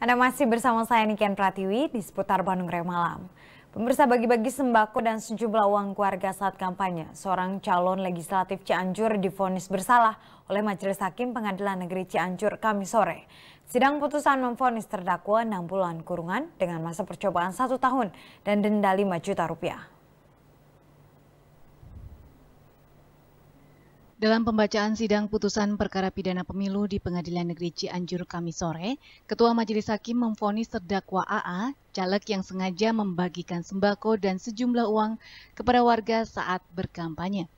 Anda masih bersama saya Niken Pratiwi di seputar Bandung Raya Malam. Pemirsa bagi-bagi sembako dan sejumlah uang keluarga saat kampanye, seorang calon legislatif Cianjur difonis bersalah oleh Majelis Hakim Pengadilan Negeri Cianjur Kamis sore. Sidang putusan memfonis terdakwa 6 bulan kurungan dengan masa percobaan satu tahun dan denda 5 juta rupiah. Dalam pembacaan sidang putusan perkara pidana pemilu di Pengadilan Negeri Cianjur Kamis sore, Ketua Majelis Hakim memfonis terdakwa AA, caleg yang sengaja membagikan sembako dan sejumlah uang kepada warga saat berkampanye.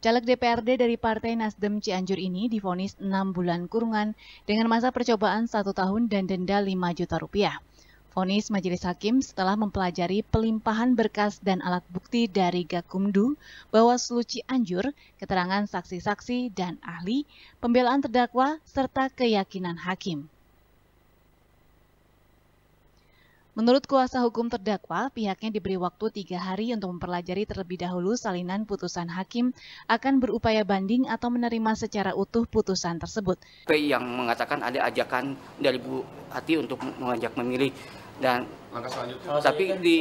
Caleg DPRD dari Partai Nasdem Cianjur ini difonis 6 bulan kurungan dengan masa percobaan 1 tahun dan denda 5 juta rupiah. Fonis Majelis Hakim setelah mempelajari pelimpahan berkas dan alat bukti dari Gakumdu, Bawaslu Cianjur, keterangan saksi-saksi dan ahli, pembelaan terdakwa, serta keyakinan hakim. Menurut kuasa hukum terdakwa, pihaknya diberi waktu tiga hari untuk mempelajari terlebih dahulu salinan putusan hakim akan berupaya banding atau menerima secara utuh putusan tersebut. P yang mengatakan ada ajakan dari Bu Hati untuk mengajak memilih dan langkah selanjutnya. Tapi kan di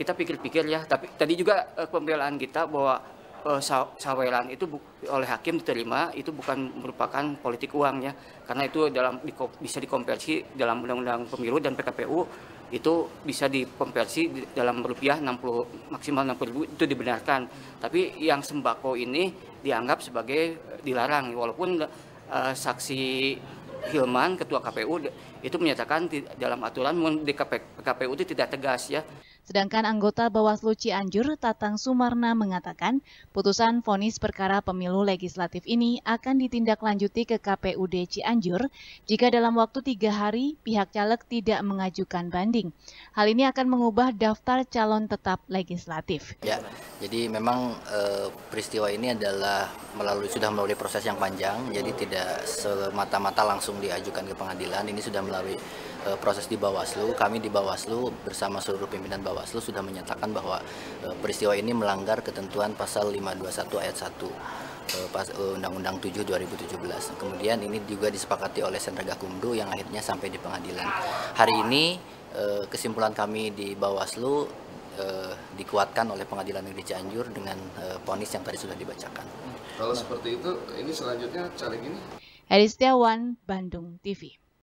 kita pikir-pikir ya, tapi tadi juga eh, pembelaan kita bahwa Eh, Sawelan itu oleh hakim diterima itu bukan merupakan politik uang ya karena itu dalam bisa dikonversi dalam undang-undang pemilu dan PKPU itu bisa dikonversi dalam rupiah 60 maksimal 60 ribu itu dibenarkan tapi yang sembako ini dianggap sebagai eh, dilarang walaupun uh, saksi Hilman ketua KPU itu menyatakan dalam aturan di KPU itu tidak tegas ya Sedangkan anggota Bawaslu Cianjur Tatang Sumarna mengatakan putusan vonis perkara pemilu legislatif ini akan ditindaklanjuti ke KPUD Cianjur jika dalam waktu tiga hari pihak caleg tidak mengajukan banding. Hal ini akan mengubah daftar calon tetap legislatif. Ya, jadi memang e, peristiwa ini adalah melalui sudah melalui proses yang panjang, jadi tidak semata-mata langsung diajukan ke pengadilan. Ini sudah melalui e, proses di Bawaslu, kami di Bawaslu bersama seluruh pimpinan Bawaslu sudah menyatakan bahwa e, peristiwa ini melanggar ketentuan pasal 521 ayat 1 eh, Undang-Undang 7 2017. Kemudian ini juga disepakati oleh Senrega Kumdu yang akhirnya sampai di pengadilan. Hari ini e, kesimpulan kami di Bawaslu e, dikuatkan oleh Pengadilan Negeri Cianjur dengan ponis yang tadi sudah dibacakan. Kalau seperti itu, ini selanjutnya cara gini. Eristiawan Bandung TV.